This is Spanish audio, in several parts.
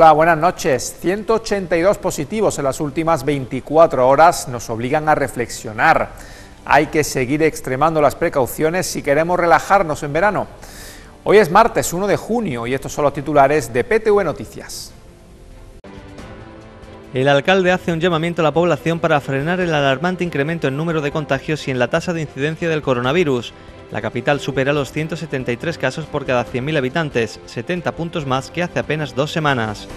Hola, buenas noches. 182 positivos en las últimas 24 horas nos obligan a reflexionar. Hay que seguir extremando las precauciones si queremos relajarnos en verano. Hoy es martes 1 de junio y estos son los titulares de PTV Noticias. El alcalde hace un llamamiento a la población para frenar el alarmante incremento en número de contagios y en la tasa de incidencia del coronavirus. La capital supera los 173 casos por cada 100.000 habitantes, 70 puntos más que hace apenas dos semanas.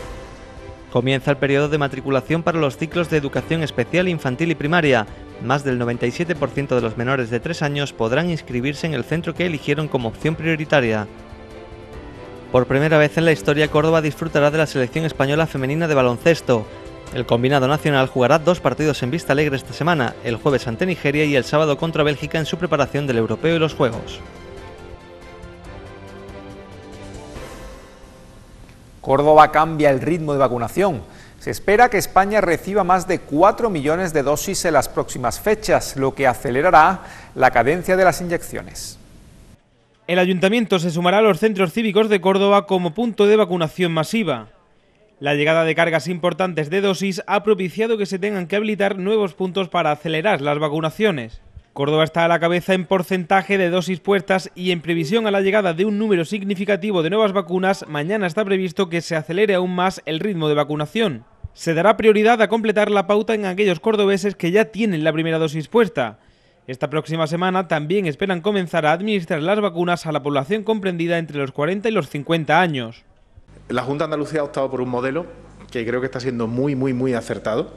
Comienza el periodo de matriculación para los ciclos de educación especial infantil y primaria. Más del 97% de los menores de 3 años podrán inscribirse en el centro que eligieron como opción prioritaria. Por primera vez en la historia, Córdoba disfrutará de la selección española femenina de baloncesto. El combinado nacional jugará dos partidos en Vista Alegre esta semana, el jueves ante Nigeria y el sábado contra Bélgica en su preparación del europeo y los Juegos. Córdoba cambia el ritmo de vacunación. Se espera que España reciba más de 4 millones de dosis en las próximas fechas, lo que acelerará la cadencia de las inyecciones. El ayuntamiento se sumará a los centros cívicos de Córdoba como punto de vacunación masiva. La llegada de cargas importantes de dosis ha propiciado que se tengan que habilitar nuevos puntos para acelerar las vacunaciones. Córdoba está a la cabeza en porcentaje de dosis puestas y en previsión a la llegada de un número significativo de nuevas vacunas, mañana está previsto que se acelere aún más el ritmo de vacunación. Se dará prioridad a completar la pauta en aquellos cordobeses que ya tienen la primera dosis puesta. Esta próxima semana también esperan comenzar a administrar las vacunas a la población comprendida entre los 40 y los 50 años. La Junta de Andalucía ha optado por un modelo que creo que está siendo muy, muy, muy acertado,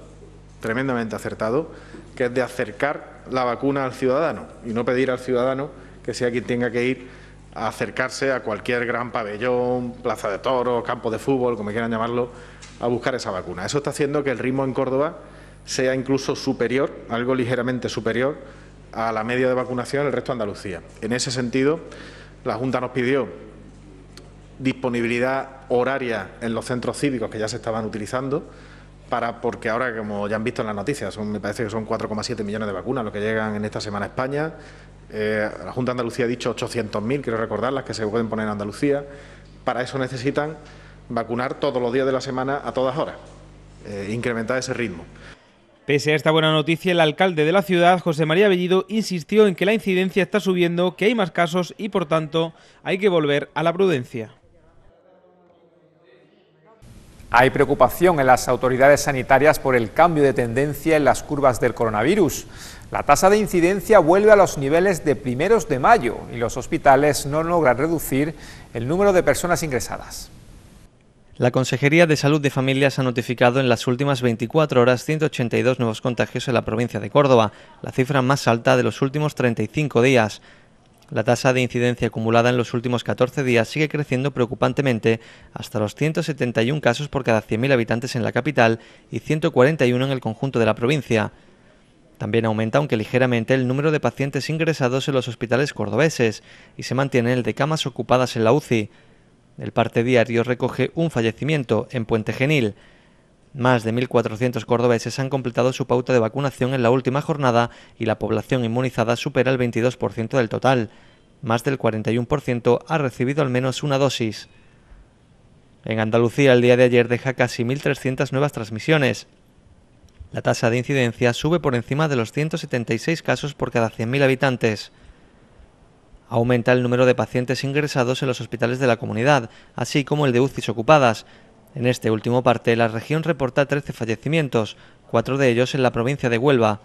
tremendamente acertado, que es de acercar la vacuna al ciudadano y no pedir al ciudadano que sea quien tenga que ir a acercarse a cualquier gran pabellón, plaza de toros, campo de fútbol, como quieran llamarlo, a buscar esa vacuna. Eso está haciendo que el ritmo en Córdoba sea incluso superior, algo ligeramente superior, a la media de vacunación en el resto de Andalucía. En ese sentido, la Junta nos pidió disponibilidad horaria en los centros cívicos que ya se estaban utilizando, para porque ahora, como ya han visto en las noticias, me parece que son 4,7 millones de vacunas lo que llegan en esta semana a España. Eh, la Junta de Andalucía ha dicho 800.000, quiero recordar, las que se pueden poner en Andalucía. Para eso necesitan vacunar todos los días de la semana a todas horas, eh, incrementar ese ritmo. Pese a esta buena noticia, el alcalde de la ciudad, José María Bellido, insistió en que la incidencia está subiendo, que hay más casos y, por tanto, hay que volver a la prudencia. Hay preocupación en las autoridades sanitarias por el cambio de tendencia en las curvas del coronavirus. La tasa de incidencia vuelve a los niveles de primeros de mayo y los hospitales no logran reducir el número de personas ingresadas. La Consejería de Salud de Familias ha notificado en las últimas 24 horas 182 nuevos contagios en la provincia de Córdoba, la cifra más alta de los últimos 35 días. La tasa de incidencia acumulada en los últimos 14 días sigue creciendo preocupantemente hasta los 171 casos por cada 100.000 habitantes en la capital y 141 en el conjunto de la provincia. También aumenta, aunque ligeramente, el número de pacientes ingresados en los hospitales cordobeses y se mantiene el de camas ocupadas en la UCI. El parte diario recoge un fallecimiento en Puente Genil. Más de 1.400 cordobeses han completado su pauta de vacunación en la última jornada y la población inmunizada supera el 22% del total. Más del 41% ha recibido al menos una dosis. En Andalucía el día de ayer deja casi 1.300 nuevas transmisiones. La tasa de incidencia sube por encima de los 176 casos por cada 100.000 habitantes. Aumenta el número de pacientes ingresados en los hospitales de la comunidad, así como el de UCIs ocupadas. En este último parte, la región reporta 13 fallecimientos, cuatro de ellos en la provincia de Huelva.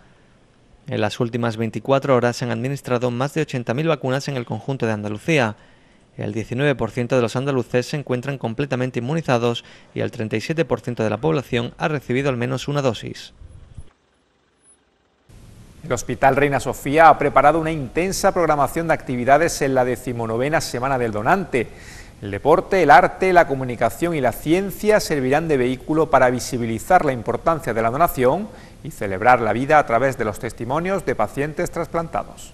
En las últimas 24 horas se han administrado más de 80.000 vacunas en el conjunto de Andalucía. El 19% de los andaluces se encuentran completamente inmunizados y el 37% de la población ha recibido al menos una dosis. El Hospital Reina Sofía ha preparado una intensa programación de actividades en la decimonovena Semana del Donante. El deporte, el arte, la comunicación y la ciencia servirán de vehículo para visibilizar la importancia de la donación y celebrar la vida a través de los testimonios de pacientes trasplantados.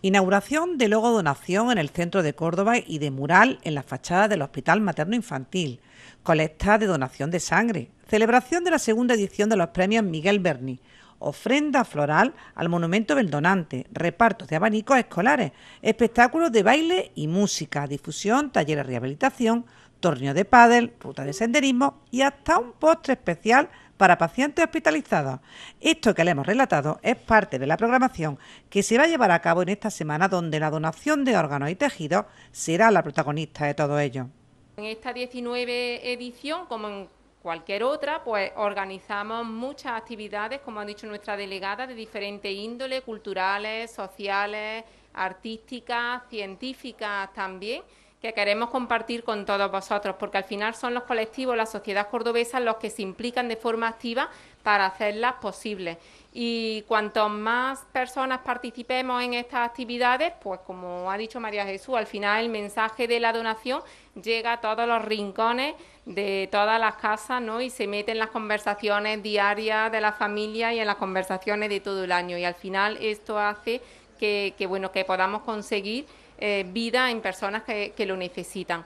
Inauguración de logo donación en el centro de Córdoba y de mural en la fachada del Hospital Materno Infantil. Colecta de donación de sangre. Celebración de la segunda edición de los premios Miguel Berni ofrenda floral al monumento del donante, repartos de abanicos escolares, espectáculos de baile y música, difusión, talleres de rehabilitación, torneo de pádel, ruta de senderismo y hasta un postre especial para pacientes hospitalizados. Esto que le hemos relatado es parte de la programación que se va a llevar a cabo en esta semana donde la donación de órganos y tejidos será la protagonista de todo ello. En esta 19 edición, como en cualquier otra, pues organizamos muchas actividades, como ha dicho nuestra delegada, de diferentes índole, culturales, sociales, artísticas, científicas también que queremos compartir con todos vosotros, porque al final son los colectivos, las sociedades cordobesas, los que se implican de forma activa para hacerlas posibles. Y cuanto más personas participemos en estas actividades, pues como ha dicho María Jesús, al final el mensaje de la donación llega a todos los rincones de todas las casas, ¿no? Y se mete en las conversaciones diarias de la familia y en las conversaciones de todo el año. Y al final esto hace que, bueno, que podamos conseguir eh, vida en personas que lo necesitan.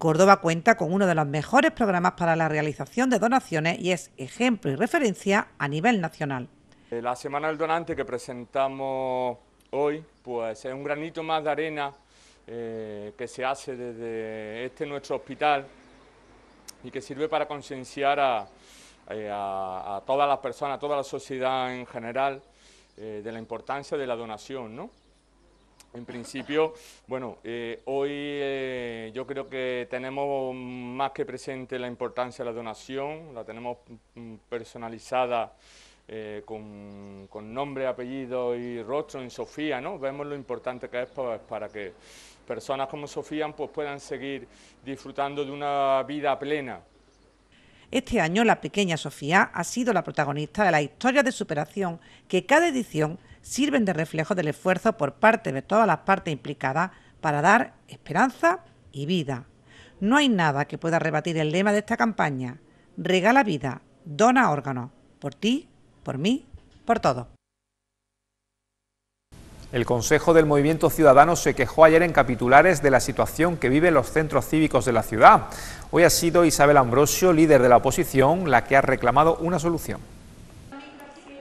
Córdoba cuenta con uno de los mejores programas para la realización de donaciones y es ejemplo y referencia a nivel nacional. Eh, la Semana del Donante que presentamos hoy pues es un granito más de arena eh, que se hace desde este nuestro hospital y que sirve para concienciar a, eh, todas las personas, a toda la sociedad en general de la importancia de la donación. ¿no? En principio, bueno, eh, hoy eh, yo creo que tenemos más que presente la importancia de la donación, la tenemos mm, personalizada eh, con, nombre, apellido y rostro en Sofía, ¿no? Vemos lo importante que es pues, para, que personas como Sofía pues, puedan seguir disfrutando de una vida plena. Este año la pequeña Sofía ha sido la protagonista de la historia de superación que cada edición sirven de reflejo del esfuerzo por parte de todas las partes implicadas para dar esperanza y vida. No hay nada que pueda rebatir el lema de esta campaña. Regala vida, dona órganos, por ti, por mí, por todo. El Consejo del Movimiento Ciudadano se quejó ayer en capitulares de la situación que viven los centros cívicos de la ciudad. Hoy ha sido Isabel Ambrosio, líder de la oposición, la que ha reclamado una solución.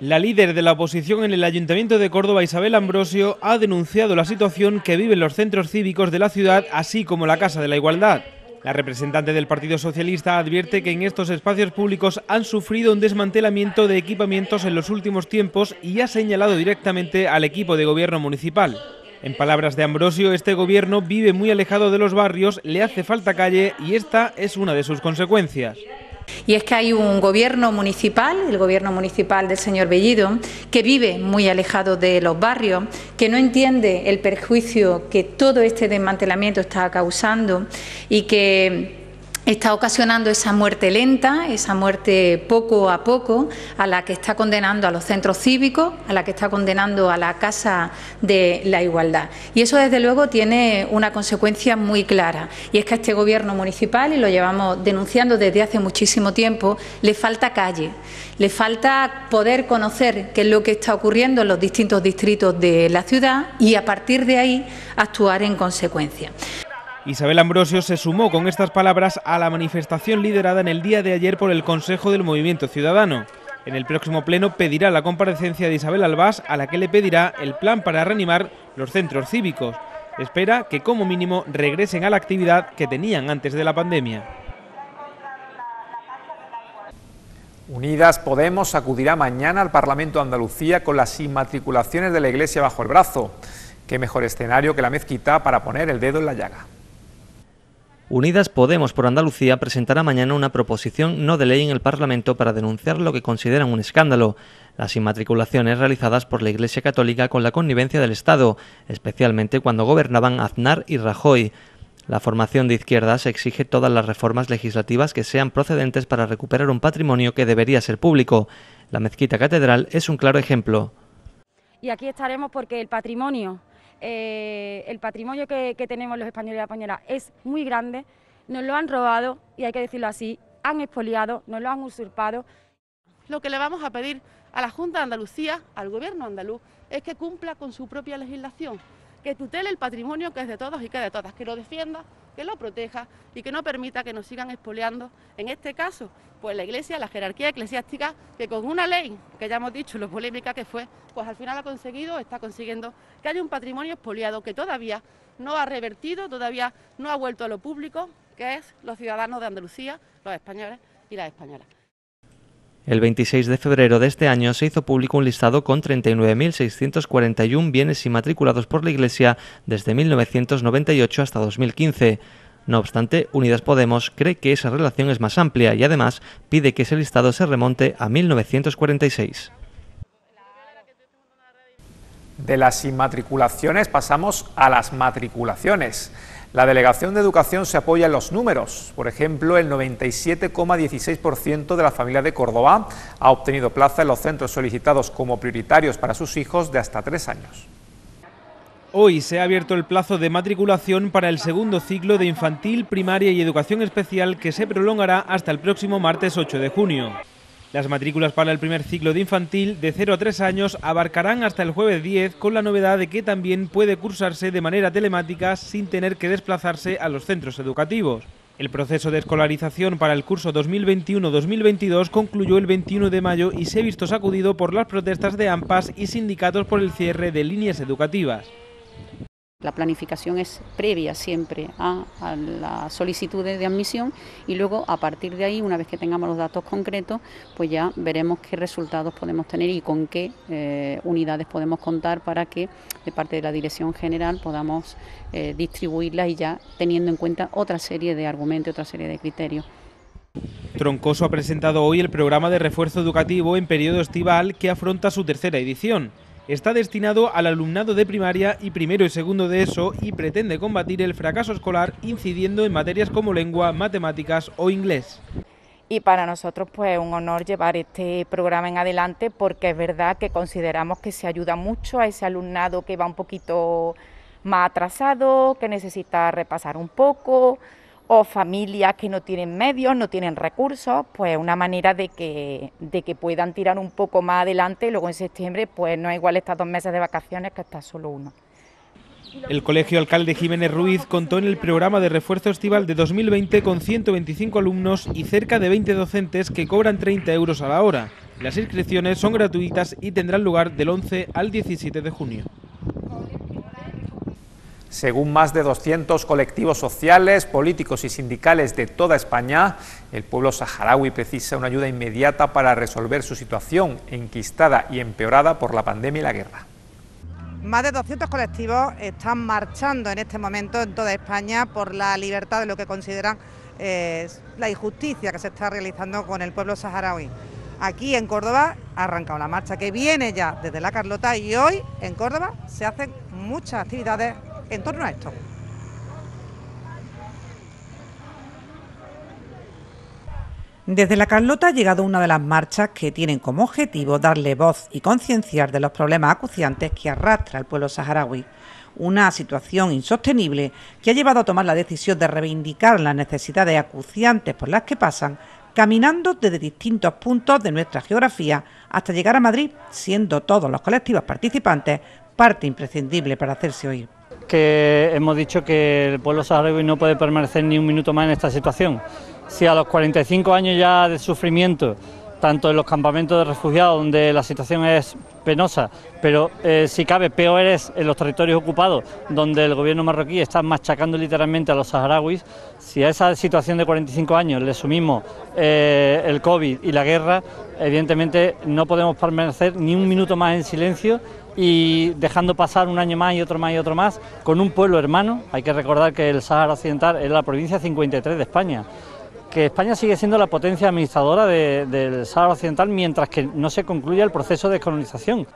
La líder de la oposición en el Ayuntamiento de Córdoba, Isabel Ambrosio, ha denunciado la situación que viven los centros cívicos de la ciudad, así como la Casa de la Igualdad. La representante del Partido Socialista advierte que en estos espacios públicos han sufrido un desmantelamiento de equipamientos en los últimos tiempos y ha señalado directamente al equipo de gobierno municipal. En palabras de Ambrosio, este gobierno vive muy alejado de los barrios, le hace falta calle y esta es una de sus consecuencias. Y es que hay un gobierno municipal, el gobierno municipal del señor Bellido, que vive muy alejado de los barrios, que no entiende el perjuicio que todo este desmantelamiento está causando y que está ocasionando esa muerte lenta, esa muerte poco a poco, a la que está condenando a los centros cívicos, a la que está condenando a la Casa de la Igualdad. Y eso, desde luego, tiene una consecuencia muy clara, y es que a este Gobierno municipal, y lo llevamos denunciando desde hace muchísimo tiempo, le falta calle, le falta poder conocer qué es lo que está ocurriendo en los distintos distritos de la ciudad y, a partir de ahí, actuar en consecuencia. Isabel Ambrosio se sumó con estas palabras a la manifestación liderada en el día de ayer por el Consejo del Movimiento Ciudadano. En el próximo pleno pedirá la comparecencia de Isabel Albás, a la que le pedirá el plan para reanimar los centros cívicos. Espera que como mínimo regresen a la actividad que tenían antes de la pandemia. Unidas Podemos acudirá mañana al Parlamento de Andalucía con las inmatriculaciones de la Iglesia bajo el brazo. Qué mejor escenario que la mezquita para poner el dedo en la llaga. Unidas Podemos por Andalucía presentará mañana una proposición no de ley en el Parlamento para denunciar lo que consideran un escándalo, las inmatriculaciones realizadas por la Iglesia Católica con la connivencia del Estado, especialmente cuando gobernaban Aznar y Rajoy. La formación de izquierdas exige todas las reformas legislativas que sean procedentes para recuperar un patrimonio que debería ser público. La mezquita catedral es un claro ejemplo. Y aquí estaremos porque el patrimonio eh, el patrimonio que, tenemos los españoles y españolas es muy grande, nos lo han robado, y hay que decirlo así, han expoliado, nos lo han usurpado. Lo que le vamos a pedir a la Junta de Andalucía, al Gobierno andaluz, es que cumpla con su propia legislación, que tutele el patrimonio que es de todos y que de todas, que lo defienda que lo proteja y que no permita que nos sigan expoliando, en este caso, pues la Iglesia, la jerarquía eclesiástica, que con una ley, que ya hemos dicho lo polémica que fue, pues al final ha conseguido, está consiguiendo que haya un patrimonio expoliado que todavía no ha revertido, todavía no ha vuelto a lo público, que es los ciudadanos de Andalucía, los españoles y las españolas. El 26 de febrero de este año se hizo público un listado con 39.641 bienes inmatriculados por la Iglesia desde 1998 hasta 2015. No obstante, Unidas Podemos cree que esa relación es más amplia y además pide que ese listado se remonte a 1946. De las inmatriculaciones pasamos a las matriculaciones. La Delegación de Educación se apoya en los números. Por ejemplo, el 97,16% de la familia de Córdoba ha obtenido plaza en los centros solicitados como prioritarios para sus hijos de hasta tres años. Hoy se ha abierto el plazo de matriculación para el segundo ciclo de infantil, primaria y educación especial que se prolongará hasta el próximo martes 8 de junio. Las matrículas para el primer ciclo de infantil de 0 a 3 años abarcarán hasta el jueves 10 con la novedad de que también puede cursarse de manera telemática sin tener que desplazarse a los centros educativos. El proceso de escolarización para el curso 2021-2022 concluyó el 21 de mayo y se ha visto sacudido por las protestas de AMPAS y sindicatos por el cierre de líneas educativas. La planificación es previa siempre a, las solicitudes de admisión y luego a partir de ahí, una vez que tengamos los datos concretos, pues ya veremos qué resultados podemos tener y con qué eh, unidades podemos contar para que de parte de la Dirección General podamos eh, distribuirlas y ya teniendo en cuenta otra serie de argumentos, otra serie de criterios. Troncoso ha presentado hoy el programa de refuerzo educativo en periodo estival que afronta su tercera edición está destinado al alumnado de primaria y primero y segundo de ESO y pretende combatir el fracaso escolar incidiendo en materias como lengua, matemáticas o inglés y para nosotros pues un honor llevar este programa en adelante porque es verdad que consideramos que se ayuda mucho a ese alumnado que va un poquito más atrasado, que necesita repasar un poco, o familias que no tienen medios, no tienen recursos, pues una manera de que, de que puedan tirar un poco más adelante luego en septiembre pues no es igual estas dos meses de vacaciones que estar solo uno. El Colegio Alcalde Jiménez Ruiz contó en el programa de refuerzo estival de 2020 con 125 alumnos y cerca de 20 docentes que cobran 30 euros a la hora. Las inscripciones son gratuitas y tendrán lugar del 11 al 17 de junio. Según más de 200 colectivos sociales, políticos y sindicales de toda España, el pueblo saharaui precisa una ayuda inmediata para resolver su situación enquistada y empeorada por la pandemia y la guerra. Más de 200 colectivos están marchando en este momento en toda España por la libertad de lo que consideran eh, la injusticia que se está realizando con el pueblo saharaui. Aquí en Córdoba ha arrancado la marcha que viene ya desde La Carlota y hoy en Córdoba se hacen muchas actividades en torno a esto. Desde La Carlota ha llegado una de las marchas que tienen como objetivo darle voz y concienciar de los problemas acuciantes que arrastra el pueblo saharaui. Una situación insostenible que ha llevado a tomar la decisión de reivindicar las necesidades acuciantes por las que pasan, caminando desde distintos puntos de nuestra geografía hasta llegar a Madrid, siendo todos los colectivos participantes parte imprescindible para hacerse oír que hemos dicho que el pueblo saharaui no puede permanecer ni un minuto más en esta situación. Si a los 45 años ya de sufrimiento, tanto en los campamentos de refugiados, donde la situación es penosa, pero eh, si cabe, peor es en los territorios ocupados, donde el gobierno marroquí está machacando literalmente a los saharauis, si a esa situación de 45 años le sumimos eh, el COVID y la guerra, evidentemente no podemos permanecer ni un minuto más en silencio y dejando pasar un año más y otro más y otro más con un pueblo hermano. Hay que recordar que el Sahara Occidental es la provincia 53 de España que España sigue siendo la potencia administradora del Sahara Occidental mientras que no se concluya el proceso de descolonización.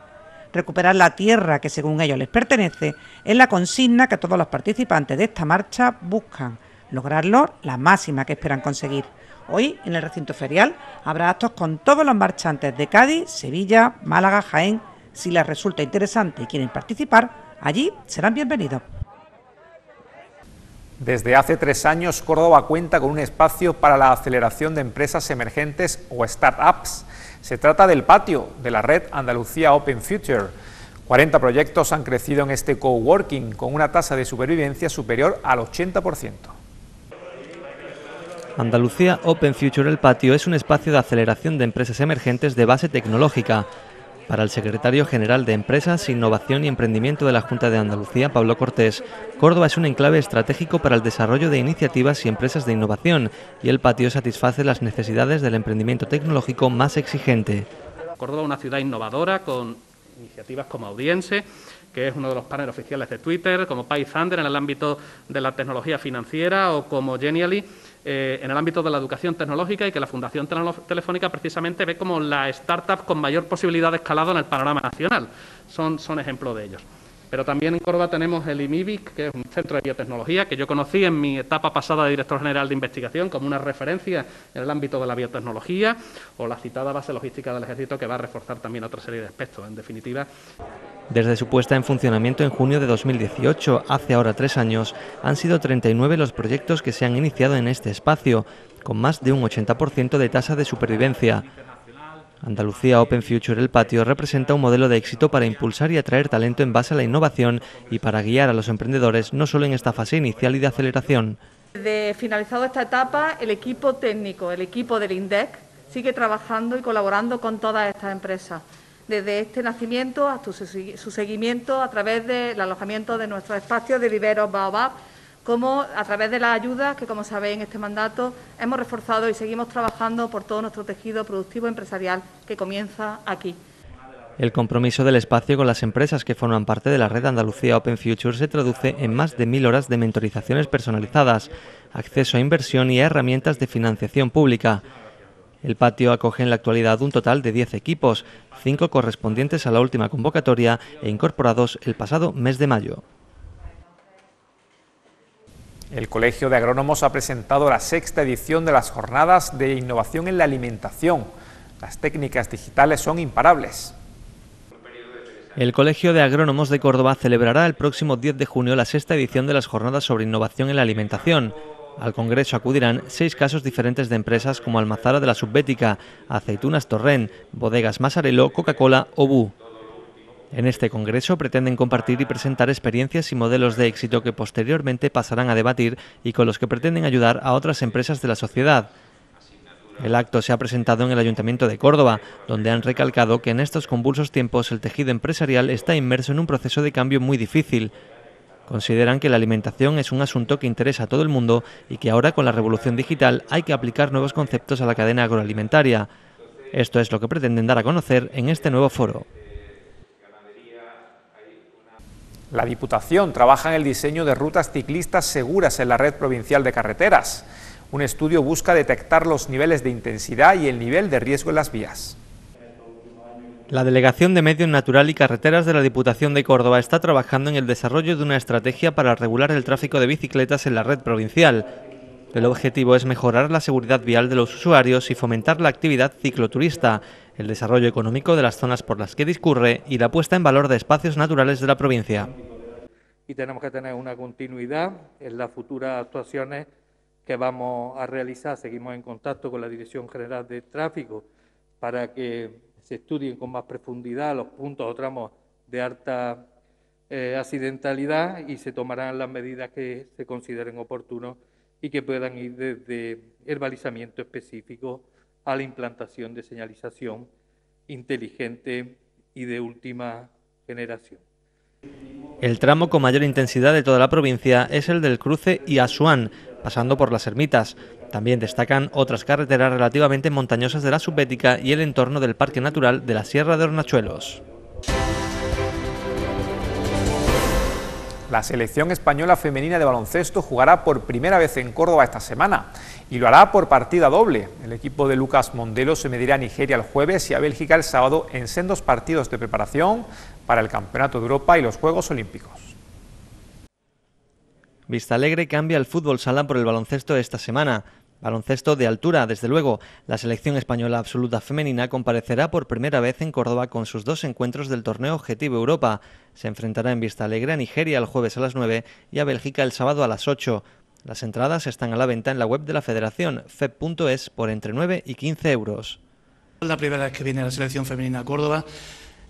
Recuperar la tierra que según ellos les pertenece es la consigna que todos los participantes de esta marcha buscan. Lograrlo, la máxima que esperan conseguir. Hoy, en el recinto ferial, habrá actos con todos los marchantes de Cádiz, Sevilla, Málaga, Jaén si les resulta interesante y quieren participar, allí serán bienvenidos. Desde hace tres años, Córdoba cuenta con un espacio para la aceleración de empresas emergentes o startups. Se trata del patio de la red Andalucía Open Future. 40 proyectos han crecido en este coworking con una tasa de supervivencia superior al 80%. Andalucía Open Future El Patio es un espacio de aceleración de empresas emergentes de base tecnológica. Para el secretario general de Empresas, Innovación y Emprendimiento de la Junta de Andalucía, Pablo Cortés, Córdoba es un enclave estratégico para el desarrollo de iniciativas y empresas de innovación y el patio satisface las necesidades del emprendimiento tecnológico más exigente. Córdoba es una ciudad innovadora con iniciativas como Audiense, que es uno de los paneles oficiales de Twitter, como Thunder en el ámbito de la tecnología financiera o como Genially eh, en el ámbito de la educación tecnológica y que la Fundación Telefónica precisamente ve como la startup con mayor posibilidad de escalado en el panorama nacional. Son, son ejemplos de ellos. Pero también en Córdoba tenemos el IMIBIC, que es un centro de biotecnología que yo conocí en mi etapa pasada de director general de investigación como una referencia en el ámbito de la biotecnología, o la citada base logística del ejército que va a reforzar también otra serie de aspectos. En definitiva. Desde su puesta en funcionamiento en junio de 2018, hace ahora tres años, han sido 39 los proyectos que se han iniciado en este espacio, con más de un 80% de tasa de supervivencia. Andalucía Open Future El Patio representa un modelo de éxito para impulsar y atraer talento en base a la innovación y para guiar a los emprendedores no solo en esta fase inicial y de aceleración. De finalizado esta etapa, el equipo técnico, el equipo del INDEC, sigue trabajando y colaborando con todas estas empresas, desde este nacimiento hasta su seguimiento a través del alojamiento de nuestro espacio de viveros Baobab, como a través de las ayudas que, como sabéis, en este mandato hemos reforzado y seguimos trabajando por todo nuestro tejido productivo empresarial que comienza aquí. El compromiso del espacio con las empresas que forman parte de la red Andalucía Open Future se traduce en más de mil horas de mentorizaciones personalizadas, acceso a inversión y a herramientas de financiación pública. El patio acoge en la actualidad un total de 10 equipos, cinco correspondientes a la última convocatoria e incorporados el pasado mes de mayo. El Colegio de Agrónomos ha presentado la sexta edición de las jornadas de innovación en la alimentación. Las técnicas digitales son imparables. El Colegio de Agrónomos de Córdoba celebrará el próximo 10 de junio la sexta edición de las jornadas sobre innovación en la alimentación. Al Congreso acudirán seis casos diferentes de empresas como Almazara de la Subbética, Aceitunas Torrent, Bodegas Masarelo, Coca-Cola o en este congreso pretenden compartir y presentar experiencias y modelos de éxito que posteriormente pasarán a debatir y con los que pretenden ayudar a otras empresas de la sociedad. El acto se ha presentado en el Ayuntamiento de Córdoba, donde han recalcado que en estos convulsos tiempos el tejido empresarial está inmerso en un proceso de cambio muy difícil. Consideran que la alimentación es un asunto que interesa a todo el mundo y que ahora con la revolución digital hay que aplicar nuevos conceptos a la cadena agroalimentaria. Esto es lo que pretenden dar a conocer en este nuevo foro. La Diputación trabaja en el diseño de rutas ciclistas seguras en la red provincial de carreteras. Un estudio busca detectar los niveles de intensidad y el nivel de riesgo en las vías. La Delegación de Medio Natural y Carreteras de la Diputación de Córdoba está trabajando en el desarrollo de una estrategia para regular el tráfico de bicicletas en la red provincial. El objetivo es mejorar la seguridad vial de los usuarios y fomentar la actividad cicloturista, el desarrollo económico de las zonas por las que discurre y la puesta en valor de espacios naturales de la provincia. Y tenemos que tener una continuidad en las futuras actuaciones que vamos a realizar. Seguimos en contacto con la Dirección General de Tráfico para que se estudien con más profundidad los puntos o tramos de alta eh, accidentalidad y se tomarán las medidas que se consideren oportunas y que puedan ir desde el balizamiento específico a la implantación de señalización inteligente y de última generación. El tramo con mayor intensidad de toda la provincia es el del cruce y Asuán, pasando por las ermitas. También destacan otras carreteras relativamente montañosas de la Subbética y el entorno del Parque Natural de la Sierra de Hornachuelos. La selección española femenina de baloncesto jugará por primera vez en Córdoba esta semana y lo hará por partida doble. El equipo de Lucas Mondelo se medirá a Nigeria el jueves y a Bélgica el sábado en sendos partidos de preparación para el Campeonato de Europa y los Juegos Olímpicos. Vista Alegre cambia el fútbol sala por el baloncesto esta semana. Baloncesto de altura, desde luego. La selección española absoluta femenina comparecerá por primera vez en Córdoba con sus dos encuentros del torneo Objetivo Europa. Se enfrentará en Vista Alegre a Nigeria el jueves a las 9 y a Bélgica el sábado a las 8. Las entradas están a la venta en la web de la federación, feb.es, por entre 9 y 15 euros. La primera vez que viene la selección femenina a Córdoba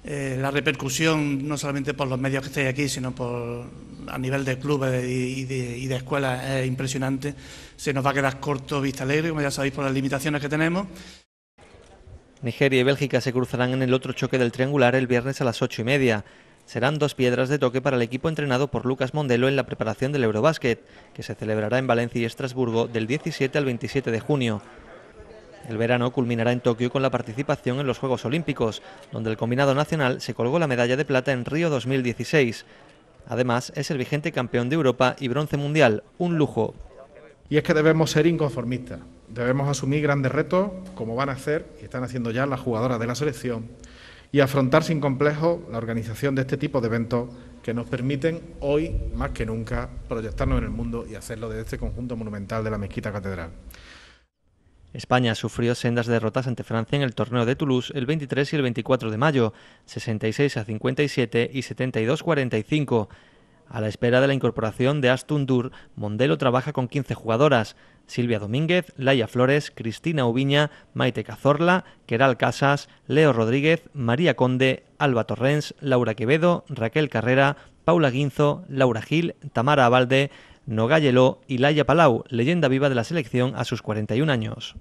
eh, la repercusión, no solamente por los medios que estáis aquí, sino por a nivel de clubes y de, y escuelas, es impresionante. Se nos va a quedar corto Vista Alegre, como ya sabéis, por las limitaciones que tenemos. Nigeria y Bélgica se cruzarán en el otro choque del triangular el viernes a las ocho y media. Serán dos piedras de toque para el equipo entrenado por Lucas Mondelo en la preparación del Eurobásquet, que se celebrará en Valencia y Estrasburgo del 17 al 27 de junio. El verano culminará en Tokio con la participación en los Juegos Olímpicos, donde el combinado nacional se colgó la medalla de plata en Río 2016. Además, es el vigente campeón de Europa y bronce mundial, un lujo. Y es que debemos ser inconformistas, debemos asumir grandes retos, como van a hacer y están haciendo ya las jugadoras de la selección, y afrontar sin complejo la organización de este tipo de eventos que nos permiten hoy, más que nunca, proyectarnos en el mundo y hacerlo desde este conjunto monumental de la Mezquita Catedral. España sufrió sendas derrotas ante Francia en el torneo de Toulouse el 23 y el 24 de mayo, 66 a 57 y 72 a 45. A la espera de la incorporación de Aston Dur, Mondelo trabaja con 15 jugadoras: Silvia Domínguez, Laia Flores, Cristina Ubiña, Maite Cazorla, Queral Casas, Leo Rodríguez, María Conde, Alba Torrens, Laura Quevedo, Raquel Carrera, Paula Guinzo, Laura Gil, Tamara Abalde, Nogayeló y Laia Palau, leyenda viva de la selección a sus 41 años.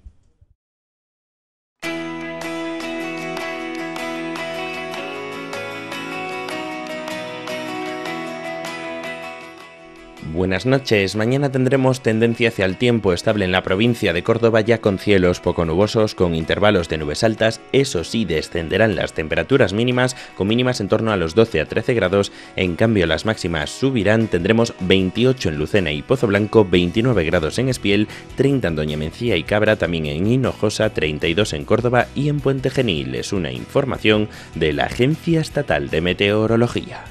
Buenas noches. Mañana tendremos tendencia hacia el tiempo estable en la provincia de Córdoba ya con cielos poco nubosos con intervalos de nubes altas. Eso sí, descenderán las temperaturas mínimas con mínimas en torno a los 12 a 13 grados. En cambio, las máximas subirán. Tendremos 28 en Lucena y Pozo Blanco, 29 grados en Espiel, 30 en Doña Mencía y Cabra, también en Hinojosa, 32 en Córdoba y en Puente Genil. Es una información de la Agencia Estatal de Meteorología.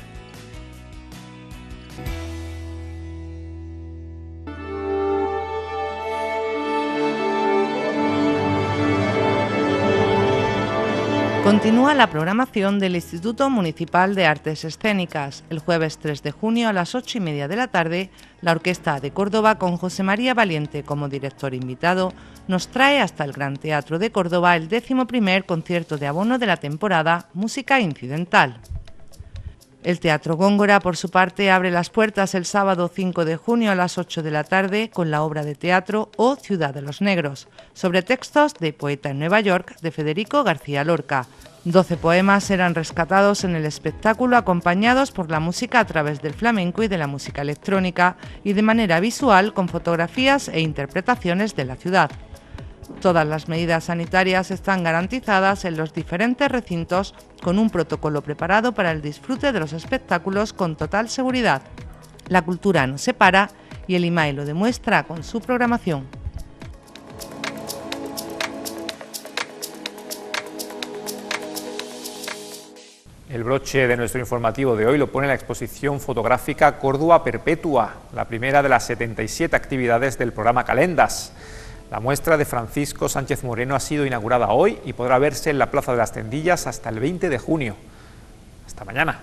Continúa la programación del Instituto Municipal de Artes Escénicas. El jueves 3 de junio a las 8 y media de la tarde, la Orquesta de Córdoba, con José María Valiente como director invitado, nos trae hasta el Gran Teatro de Córdoba el décimo primer concierto de abono de la temporada Música Incidental. El Teatro Góngora, por su parte, abre las puertas el sábado 5 de junio a las 8 de la tarde con la obra de teatro O Ciudad de los Negros, sobre textos de Poeta en Nueva York de Federico García Lorca. Doce poemas serán rescatados en el espectáculo acompañados por la música a través del flamenco y de la música electrónica y de manera visual con fotografías e interpretaciones de la ciudad. Todas las medidas sanitarias están garantizadas en los diferentes recintos con un protocolo preparado para el disfrute de los espectáculos con total seguridad. La cultura nos separa y el IMAE lo demuestra con su programación. El broche de nuestro informativo de hoy lo pone la exposición fotográfica Córdoba Perpetua, la primera de las 77 actividades del programa Calendas. La muestra de Francisco Sánchez Moreno ha sido inaugurada hoy y podrá verse en la Plaza de las Tendillas hasta el 20 de junio. Hasta mañana.